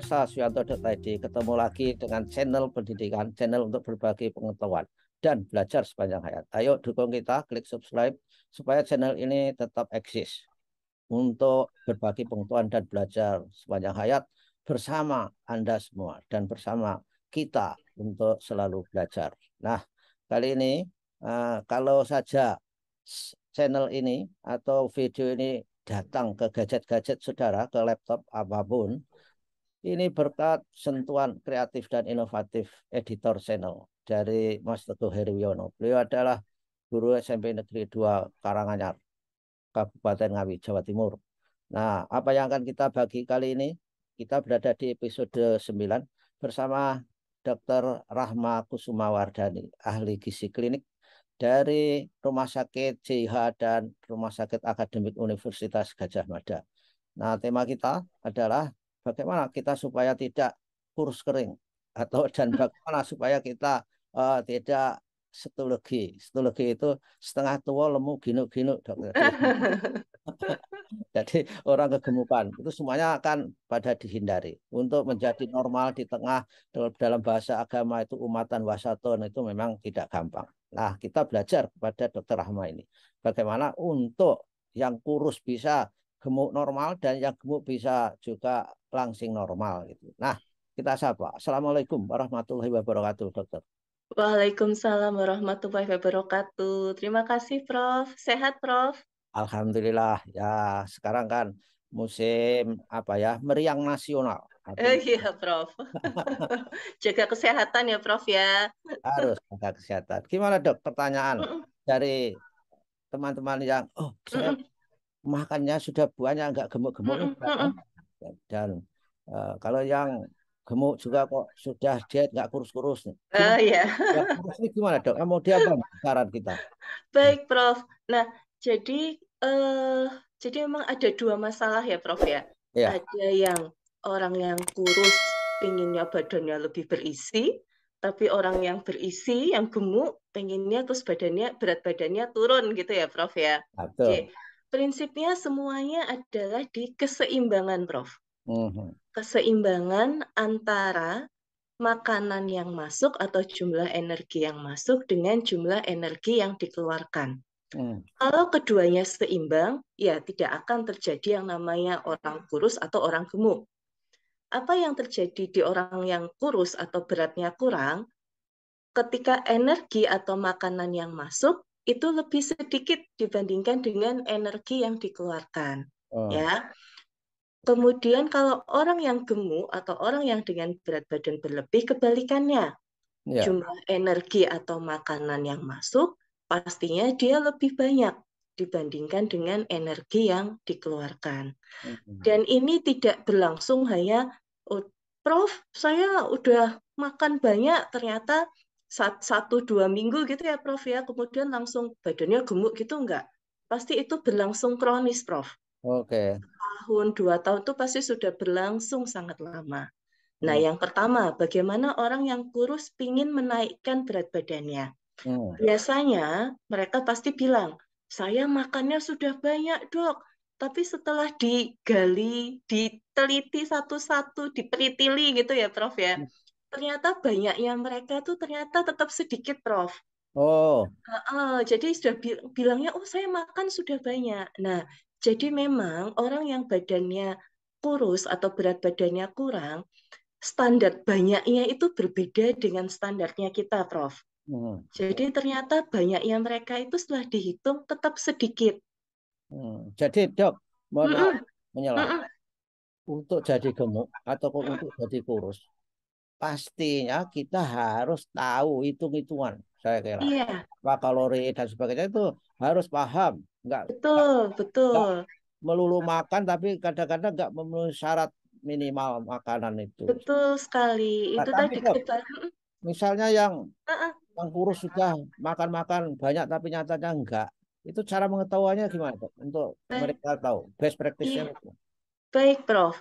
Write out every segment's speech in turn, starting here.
@versa_suyanto.id. Ketemu lagi dengan channel pendidikan, channel untuk berbagi pengetahuan dan belajar sepanjang hayat. Ayo dukung kita, klik subscribe supaya channel ini tetap eksis untuk berbagi pengetahuan dan belajar sepanjang hayat bersama Anda semua dan bersama kita untuk selalu belajar. Nah, kali ini eh, kalau saja channel ini atau video ini datang ke gadget-gadget saudara, ke laptop apapun, ini berkat sentuhan kreatif dan inovatif editor channel dari Mas Teguh Heriwiono. Beliau adalah guru SMP Negeri 2 Karanganyar, Kabupaten Ngawi, Jawa Timur. Nah, apa yang akan kita bagi kali ini? Kita berada di episode 9 bersama Dr. Rahma Kusumawardani, ahli gizi klinik dari Rumah Sakit JH dan Rumah Sakit Akademik Universitas Gajah Mada. Nah, tema kita adalah bagaimana kita supaya tidak kurus kering atau dan bagaimana supaya kita uh, tidak setologi. Setologi itu setengah tua lemu ginu-ginu dokter. Jadi orang kegemukan itu semuanya akan pada dihindari. Untuk menjadi normal di tengah dalam bahasa agama itu umatan wasaton itu memang tidak gampang. Nah kita belajar kepada dokter Rahma ini. Bagaimana untuk yang kurus bisa gemuk normal dan yang gemuk bisa juga langsing normal gitu. Nah, kita sapa. Assalamualaikum warahmatullahi wabarakatuh, dokter. Waalaikumsalam warahmatullahi wabarakatuh. Terima kasih, Prof. Sehat, Prof. Alhamdulillah. Ya, sekarang kan musim apa ya meriang nasional. Eh, iya, Prof. jaga kesehatan ya, Prof ya. Harus jaga kesehatan. Gimana dok? Pertanyaan dari teman-teman yang oh saya makannya sudah banyak nggak gemuk-gemuk mm dan uh, kalau yang gemuk juga kok sudah diet nggak kurus-kurus nih. Uh, ya. Yeah. kurus gimana dok? Mau dia apa saran kita? Baik Prof. Nah jadi uh, jadi memang ada dua masalah ya Prof ya. Yeah. Ada yang orang yang kurus pinginnya badannya lebih berisi, tapi orang yang berisi, yang gemuk, pengennya terus badannya berat badannya turun gitu ya, Prof ya. Betul. Jadi, prinsipnya semuanya adalah di keseimbangan, Prof. Mhm. Keseimbangan antara makanan yang masuk atau jumlah energi yang masuk dengan jumlah energi yang dikeluarkan. Hmm. Kalau keduanya seimbang, ya tidak akan terjadi yang namanya orang kurus atau orang gemuk. Apa yang terjadi di orang yang kurus atau beratnya kurang, ketika energi atau makanan yang masuk itu lebih sedikit dibandingkan dengan energi yang dikeluarkan oh. ya kemudian kalau orang yang gemuk atau orang yang dengan berat badan berlebih kebalikannya yeah. jumlah energi atau makanan yang masuk pastinya dia lebih banyak dibandingkan dengan energi yang dikeluarkan hmm. dan ini tidak berlangsung hanya oh, Prof, saya udah makan banyak, ternyata satu dua minggu gitu ya Prof ya, kemudian langsung badannya gemuk gitu enggak? Pasti itu berlangsung kronis Prof. Oke. Okay. Tahun dua tahun itu pasti sudah berlangsung sangat lama. Nah hmm. yang pertama, bagaimana orang yang kurus pingin menaikkan berat badannya? Hmm. Biasanya mereka pasti bilang, saya makannya sudah banyak dok, tapi setelah digali, diteliti satu-satu, diperitili gitu ya, Prof ya. Hmm ternyata banyak yang mereka tuh ternyata tetap sedikit, Prof. Oh. Uh, uh, jadi sudah bi bilangnya, oh saya makan sudah banyak. Nah, jadi memang orang yang badannya kurus atau berat badannya kurang, standar banyaknya itu berbeda dengan standarnya kita, Prof. Hmm. Jadi ternyata banyak yang mereka itu setelah dihitung tetap sedikit. Hmm. Jadi dok, mohon mm -mm. menyalah Mm -mm. Untuk jadi gemuk atau untuk jadi kurus, pastinya kita harus tahu hitung-hitungan saya kira. Iya. Apa kalori dan sebagainya itu harus paham, nggak? Betul, betul. melulu makan tapi kadang-kadang nggak memenuhi syarat minimal makanan itu. Betul sekali. Nah, itu tadi kita misalnya yang uh-uh. yang kurus sudah makan-makan banyak tapi nyatanya enggak. Itu cara mengetahuannya gimana, Pak? Untuk Baik. mereka tahu best practice-nya iya. itu. Baik, Prof.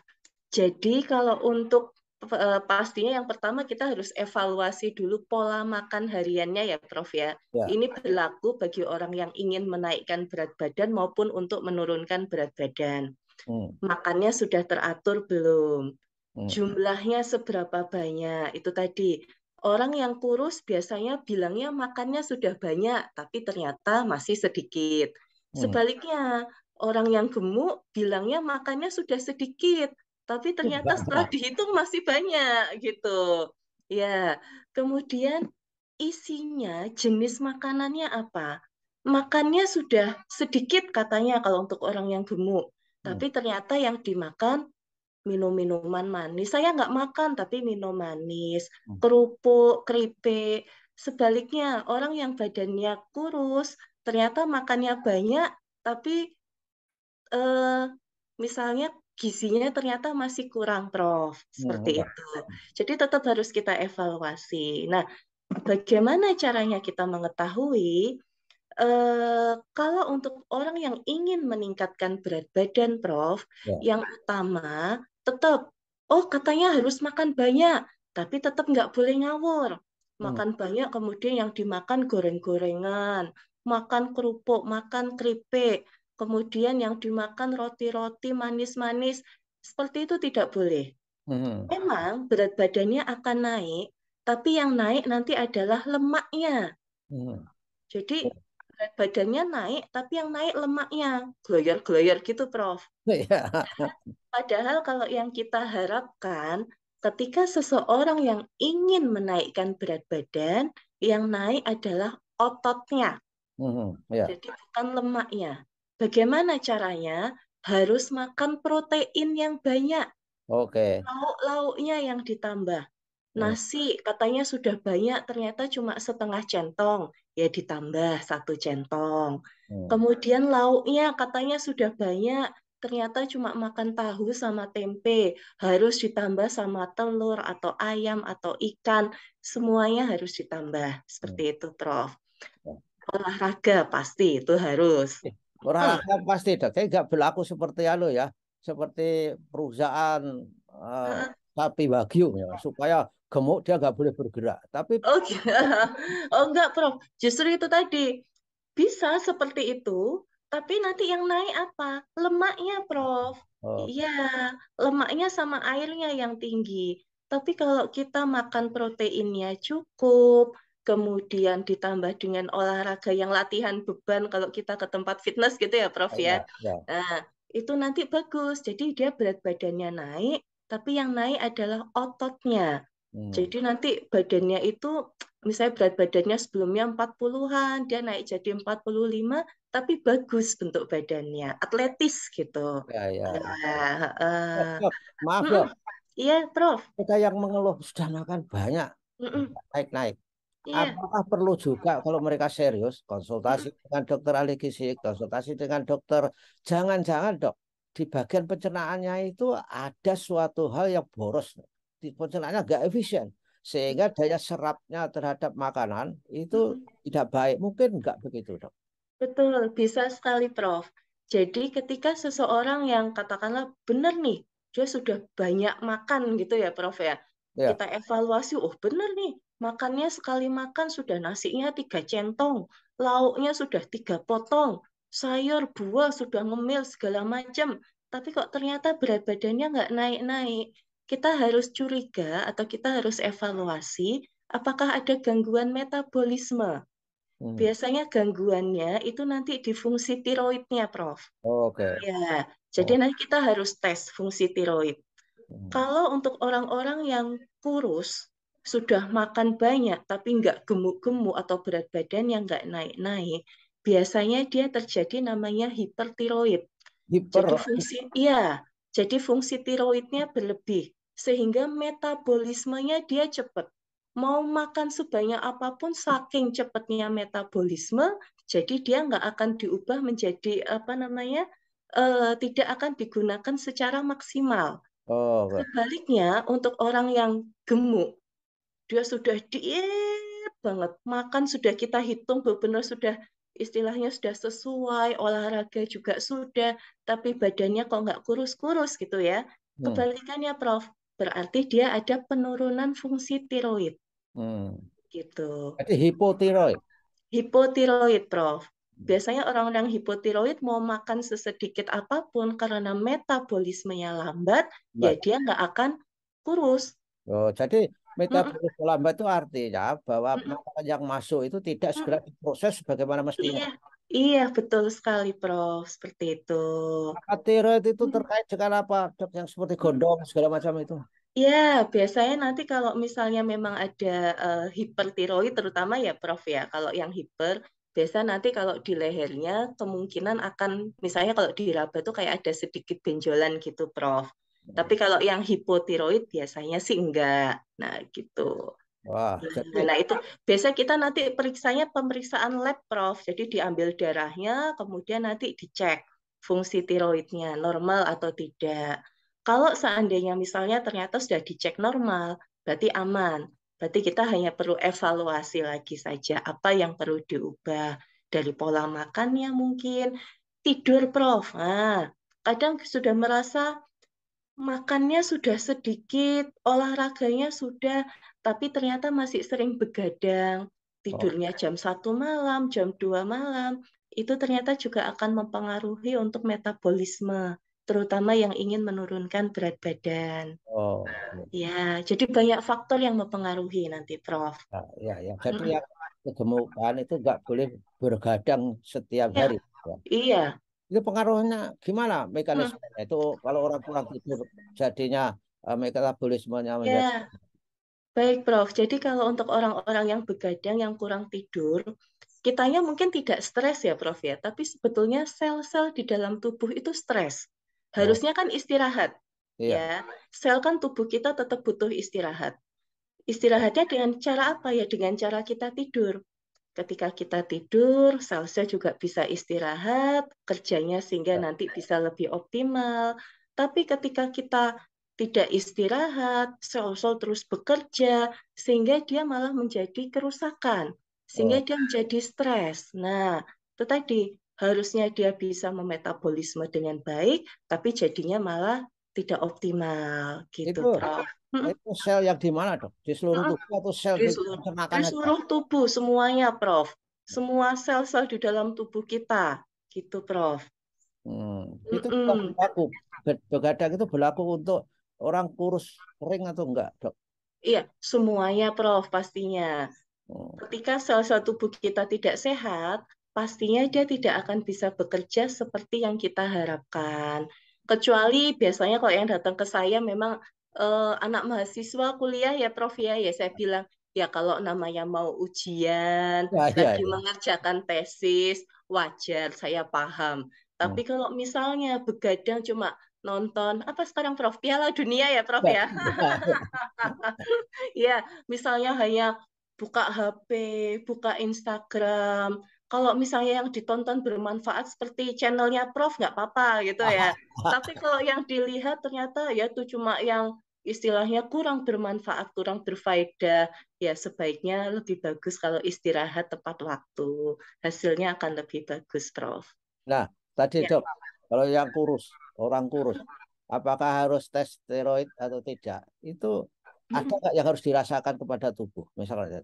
Jadi kalau untuk Eh, pastinya yang pertama kita harus evaluasi dulu pola makan hariannya ya Prof ya. ya. Ini berlaku bagi orang yang ingin menaikkan berat badan maupun untuk menurunkan berat badan. Hmm. Makannya sudah teratur belum? Hmm. Jumlahnya seberapa banyak? Itu tadi. Orang yang kurus biasanya bilangnya makannya sudah banyak tapi ternyata masih sedikit. Hmm. Sebaliknya, orang yang gemuk bilangnya makannya sudah sedikit tapi ternyata setelah dihitung masih banyak gitu. Ya, kemudian isinya jenis makanannya apa? Makannya sudah sedikit katanya kalau untuk orang yang gemuk. Hmm. Tapi ternyata yang dimakan minum-minuman manis. Saya nggak makan tapi minum manis, hmm. kerupuk, keripik. Sebaliknya, orang yang badannya kurus ternyata makannya banyak tapi eh, misalnya gizinya ternyata masih kurang, Prof. Oh, Seperti hmm. itu. Jadi tetap harus kita evaluasi. Nah, bagaimana caranya kita mengetahui eh, kalau untuk orang yang ingin meningkatkan berat badan, Prof, ya. yang utama tetap, oh katanya harus makan banyak, tapi tetap nggak boleh ngawur. Hmm. Makan hmm. banyak, kemudian yang dimakan goreng-gorengan, makan kerupuk, makan keripik, kemudian yang dimakan roti-roti manis-manis, seperti itu tidak boleh. Hmm. Memang berat badannya akan naik, tapi yang naik nanti adalah lemaknya. Hmm. Jadi ya. berat badannya naik, tapi yang naik lemaknya, Gloyer-gloyer gitu, Prof. Ya. Padahal kalau yang kita harapkan, ketika seseorang yang ingin menaikkan berat badan, yang naik adalah ototnya. Hmm, ya. Jadi bukan lemaknya. Bagaimana caranya? Harus makan protein yang banyak. Oke. Okay. Lauk-lauknya yang ditambah. Ya. Nasi katanya sudah banyak, ternyata cuma setengah centong. Ya ditambah satu centong. Hmm. Kemudian lauknya katanya sudah banyak, ternyata cuma makan tahu sama tempe, harus ditambah sama telur atau ayam atau ikan, semuanya harus ditambah. Ya. Seperti itu, Prof. Olahraga pasti itu harus. Eh, Orang akan ah. pasti kayak nggak berlaku seperti halo anu ya, seperti perusahaan uh, sapi wagyu ya, supaya gemuk dia nggak boleh bergerak. Tapi oh, oh enggak, Prof. Justru itu tadi bisa seperti itu, tapi nanti yang naik apa? Lemaknya, Prof. Oh. Iya, oh. lemaknya sama airnya yang tinggi. Tapi kalau kita makan proteinnya cukup, kemudian ditambah dengan olahraga yang latihan beban kalau kita ke tempat fitness gitu ya Prof ya. ya. Nah, itu nanti bagus. Jadi dia berat badannya naik, tapi yang naik adalah ototnya. Hmm. Jadi nanti badannya itu misalnya berat badannya sebelumnya 40-an, dia naik jadi 45, tapi bagus bentuk badannya, atletis gitu. Ya, ya. Nah, uh, Prof, maaf, Prof. Ya. Iya, Prof. Kita yang mengeluh sudah makan banyak, naik-naik. Iya. Apakah perlu juga kalau mereka serius konsultasi dengan dokter ahli gizi, konsultasi dengan dokter? Jangan-jangan dok di bagian pencernaannya itu ada suatu hal yang boros, di pencernaannya nggak efisien sehingga daya serapnya terhadap makanan itu hmm. tidak baik. Mungkin nggak begitu dok? Betul, bisa sekali Prof. Jadi ketika seseorang yang katakanlah benar nih, dia sudah banyak makan gitu ya Prof ya. ya. Kita evaluasi, oh benar nih, Makannya sekali makan sudah nasinya tiga centong, lauknya sudah tiga potong, sayur, buah sudah ngemil segala macam. Tapi kok ternyata berat badannya nggak naik-naik. Kita harus curiga atau kita harus evaluasi apakah ada gangguan metabolisme. Hmm. Biasanya gangguannya itu nanti di fungsi tiroidnya, Prof. Oh, oke. Okay. Ya, jadi oh. nanti kita harus tes fungsi tiroid. Hmm. Kalau untuk orang-orang yang kurus, sudah makan banyak tapi nggak gemuk-gemuk atau berat badan yang nggak naik-naik, biasanya dia terjadi namanya hipertiroid. Hiper. Jadi fungsi, iya, jadi fungsi tiroidnya berlebih sehingga metabolismenya dia cepat. Mau makan sebanyak apapun saking cepatnya metabolisme, jadi dia nggak akan diubah menjadi apa namanya uh, tidak akan digunakan secara maksimal. Oh, Sebaliknya untuk orang yang gemuk dia sudah diet banget makan sudah kita hitung benar-benar sudah istilahnya sudah sesuai olahraga juga sudah tapi badannya kok nggak kurus-kurus gitu ya hmm. kebalikannya prof berarti dia ada penurunan fungsi tiroid hmm. gitu jadi hipotiroid hipotiroid prof hmm. biasanya orang-orang hipotiroid mau makan sesedikit apapun karena metabolismenya lambat, ya Baik. ya dia nggak akan kurus. Oh, jadi Metabolisme mm lambat itu artinya bahwa mm makanan yang masuk itu tidak segera diproses sebagaimana mestinya. Iya, iya betul sekali Prof, seperti itu. Maka tiroid itu terkait dengan apa? Dok yang seperti gondong segala macam itu. Ya, biasanya nanti kalau misalnya memang ada uh, hipertiroid terutama ya Prof ya. Kalau yang hiper biasa nanti kalau di lehernya kemungkinan akan misalnya kalau di diraba itu kayak ada sedikit benjolan gitu Prof. Tapi kalau yang hipotiroid biasanya sih enggak. Nah, gitu. Wah, nah, nah itu biasanya kita nanti periksanya pemeriksaan lab prof. Jadi diambil darahnya, kemudian nanti dicek fungsi tiroidnya normal atau tidak. Kalau seandainya misalnya ternyata sudah dicek normal, berarti aman. Berarti kita hanya perlu evaluasi lagi saja apa yang perlu diubah dari pola makannya mungkin, tidur prof. Nah, kadang sudah merasa makannya sudah sedikit, olahraganya sudah, tapi ternyata masih sering begadang, tidurnya jam 1 malam, jam 2 malam, itu ternyata juga akan mempengaruhi untuk metabolisme, terutama yang ingin menurunkan berat badan. Oh. Ya, jadi banyak faktor yang mempengaruhi nanti, Prof. Ya, ya. ya. Jadi hmm. yang kegemukan itu nggak boleh bergadang setiap ya. hari. Ya. Iya, itu pengaruhnya gimana mekanisme hmm. itu kalau orang kurang gitu tidur jadinya uh, metabolismenya yeah. Ya. baik prof jadi kalau untuk orang-orang yang begadang yang kurang tidur kitanya mungkin tidak stres ya prof ya tapi sebetulnya sel-sel di dalam tubuh itu stres ya. harusnya kan istirahat yeah. ya sel kan tubuh kita tetap butuh istirahat istirahatnya dengan cara apa ya dengan cara kita tidur ketika kita tidur, sel-sel juga bisa istirahat kerjanya sehingga iya. nanti bisa lebih optimal. Tapi ketika kita tidak istirahat, sel-sel terus bekerja, sehingga dia malah menjadi kerusakan, sehingga oh. dia menjadi stres. Nah, itu tadi harusnya dia bisa memetabolisme dengan baik, tapi jadinya malah tidak optimal gitu. Itu, Prof. itu sel yang di mana dok? Di seluruh tubuh atau sel di, seluruh, di seluruh tubuh semuanya, Prof. Semua sel-sel di dalam tubuh kita, gitu, Prof. Hmm. Itu mm -mm. berlaku begadang itu berlaku untuk orang kurus kering atau enggak, dok? Iya, semuanya, Prof. Pastinya. Hmm. Ketika sel-sel tubuh kita tidak sehat, pastinya dia tidak akan bisa bekerja seperti yang kita harapkan. Kecuali biasanya kalau yang datang ke saya memang eh, anak mahasiswa kuliah ya Prof ya, ya saya bilang ya kalau namanya mau ujian, ya, ya lagi ya, mengerjakan tesis, wajar saya paham. Hmm. Tapi hmm. kalau misalnya begadang cuma nonton apa sekarang Prof Piala Dunia ya Prof ya. ya, ya, ya. misalnya hanya buka HP, buka Instagram, kalau misalnya yang ditonton bermanfaat seperti channelnya Prof nggak apa-apa gitu ya. Tapi kalau yang dilihat ternyata ya itu cuma yang istilahnya kurang bermanfaat, kurang berfaedah, ya sebaiknya lebih bagus kalau istirahat tepat waktu. Hasilnya akan lebih bagus, Prof. Nah, tadi ya. dok, kalau yang kurus, orang kurus, apakah harus tes steroid atau tidak? Itu ada nggak yang harus dirasakan kepada tubuh? Misalnya,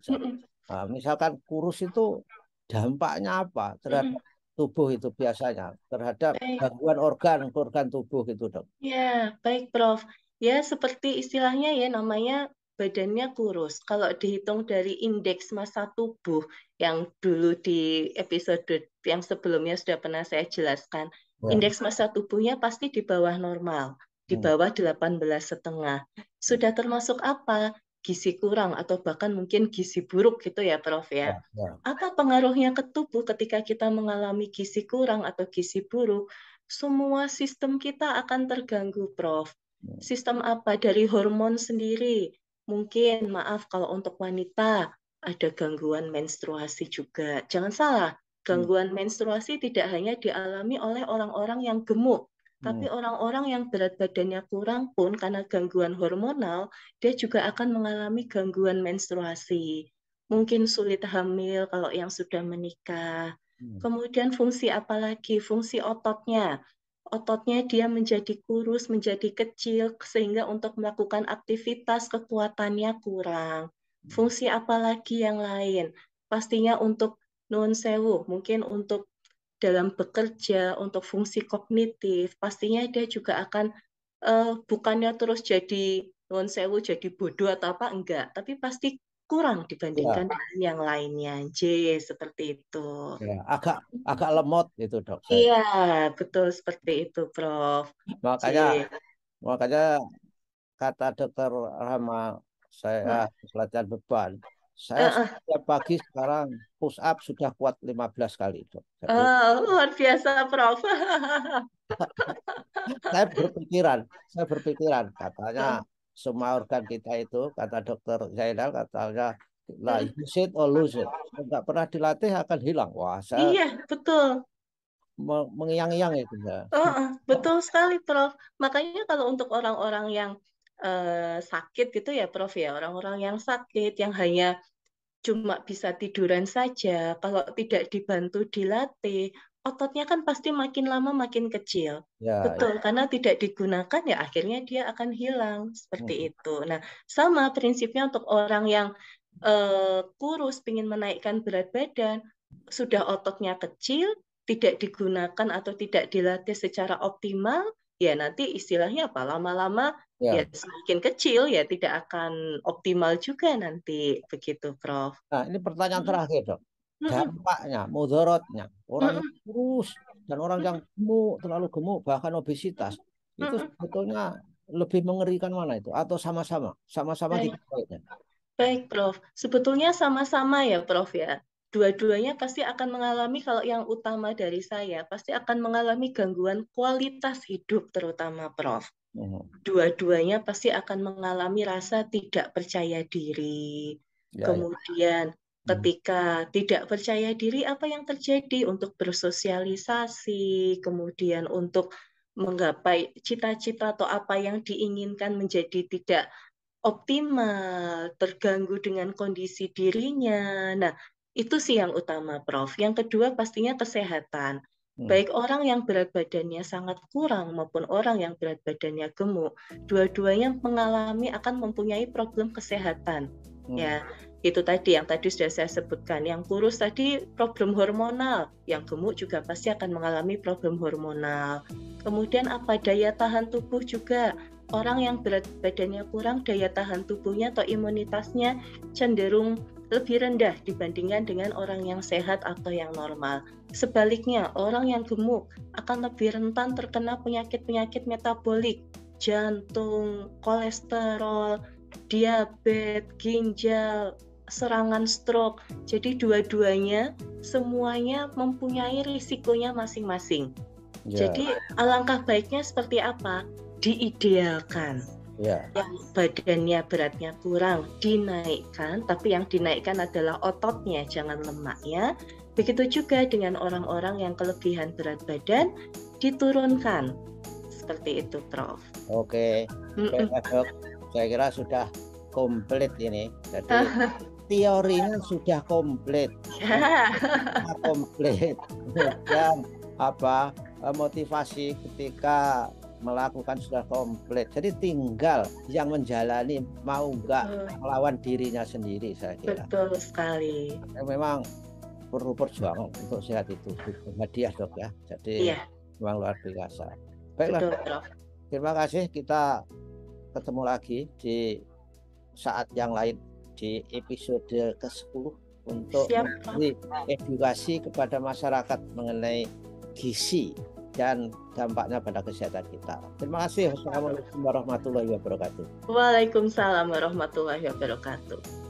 nah, misalkan kurus itu dampaknya apa terhadap hmm. tubuh itu biasanya terhadap baik. gangguan organ organ tubuh itu dok. Ya baik Prof. Ya seperti istilahnya ya namanya badannya kurus. Kalau dihitung dari indeks massa tubuh yang dulu di episode yang sebelumnya sudah pernah saya jelaskan, ya. indeks massa tubuhnya pasti di bawah normal, di hmm. bawah 18 setengah. Sudah termasuk apa? gizi kurang atau bahkan mungkin gizi buruk gitu ya Prof ya. Ya, ya. Apa pengaruhnya ke tubuh ketika kita mengalami gizi kurang atau gizi buruk? Semua sistem kita akan terganggu Prof. Ya. Sistem apa dari hormon sendiri? Mungkin maaf kalau untuk wanita ada gangguan menstruasi juga. Jangan salah, hmm. gangguan menstruasi tidak hanya dialami oleh orang-orang yang gemuk, tapi hmm. orang-orang yang berat badannya kurang pun karena gangguan hormonal, dia juga akan mengalami gangguan menstruasi. Mungkin sulit hamil kalau yang sudah menikah. Hmm. Kemudian fungsi apa lagi? Fungsi ototnya. Ototnya dia menjadi kurus, menjadi kecil, sehingga untuk melakukan aktivitas kekuatannya kurang. Hmm. Fungsi apa lagi yang lain? Pastinya untuk non sewu, mungkin untuk dalam bekerja untuk fungsi kognitif pastinya dia juga akan uh, bukannya terus jadi non sewu jadi bodoh atau apa enggak tapi pasti kurang dibandingkan ya. dengan yang lainnya J seperti itu ya, agak agak lemot itu dok iya betul seperti itu Prof makanya J. makanya kata dokter Rama saya hmm. selatan beban saya uh, uh. setiap pagi sekarang push up sudah kuat 15 kali. Dok. Jadi, oh, luar biasa, Prof. saya berpikiran, saya berpikiran katanya uh. semua organ kita itu kata dokter Zainal katanya lah use it or lose it. Enggak pernah dilatih akan hilang. Wah, saya Iya, betul Mengiyang-iyang itu ya. Oh, betul sekali, Prof. Makanya kalau untuk orang-orang yang eh, sakit gitu ya Prof ya orang-orang yang sakit yang hanya cuma bisa tiduran saja kalau tidak dibantu dilatih ototnya kan pasti makin lama makin kecil ya, betul ya. karena tidak digunakan ya akhirnya dia akan hilang seperti hmm. itu nah sama prinsipnya untuk orang yang eh, kurus ingin menaikkan berat badan sudah ototnya kecil tidak digunakan atau tidak dilatih secara optimal ya nanti istilahnya apa lama-lama ya. ya semakin kecil ya tidak akan optimal juga nanti begitu Prof. Nah ini pertanyaan hmm. terakhir dok hmm. dampaknya mudorotnya orang yang hmm. kurus dan orang yang hmm. gemuk terlalu gemuk bahkan obesitas itu sebetulnya lebih mengerikan mana itu atau sama-sama sama-sama baik. Kan? baik Prof sebetulnya sama-sama ya Prof ya dua-duanya pasti akan mengalami kalau yang utama dari saya pasti akan mengalami gangguan kualitas hidup terutama Prof. Hmm. Dua-duanya pasti akan mengalami rasa tidak percaya diri. Ya, ya. Kemudian ya. ketika tidak percaya diri apa yang terjadi untuk bersosialisasi, kemudian untuk menggapai cita-cita atau apa yang diinginkan menjadi tidak optimal, terganggu dengan kondisi dirinya. Nah, itu sih yang utama, Prof. Yang kedua pastinya kesehatan. Hmm. Baik orang yang berat badannya sangat kurang maupun orang yang berat badannya gemuk, dua-duanya mengalami akan mempunyai problem kesehatan. Hmm. Ya, itu tadi yang tadi sudah saya sebutkan. Yang kurus tadi problem hormonal, yang gemuk juga pasti akan mengalami problem hormonal. Kemudian apa daya tahan tubuh juga orang yang berat badannya kurang daya tahan tubuhnya atau imunitasnya cenderung lebih rendah dibandingkan dengan orang yang sehat atau yang normal. Sebaliknya, orang yang gemuk akan lebih rentan terkena penyakit-penyakit metabolik, jantung, kolesterol, diabetes, ginjal, serangan stroke. Jadi dua-duanya semuanya mempunyai risikonya masing-masing. Yeah. Jadi alangkah baiknya seperti apa? Diidealkan yeah. yang badannya beratnya kurang dinaikkan, tapi yang dinaikkan adalah ototnya, jangan lemaknya. Begitu juga dengan orang-orang yang kelebihan berat badan diturunkan. Seperti itu, Prof. Oke, okay. Saya kira sudah komplit ini. Jadi ah. teorinya sudah komplit. komplit. Dan apa eh, motivasi ketika melakukan sudah komplit. Jadi tinggal yang menjalani mau nggak melawan dirinya sendiri saya kira. Betul sekali. Ya, memang perlu perjuangan untuk sehat itu hadiah dok ya. Jadi iya. memang luar biasa. Baiklah. Betul, dok. Terima kasih kita ketemu lagi di saat yang lain di episode ke-10 untuk Siap, memberi edukasi kepada masyarakat mengenai gizi dan dampaknya pada kesehatan kita. Terima kasih. Wassalamualaikum warahmatullahi wabarakatuh. Waalaikumsalam warahmatullahi wabarakatuh.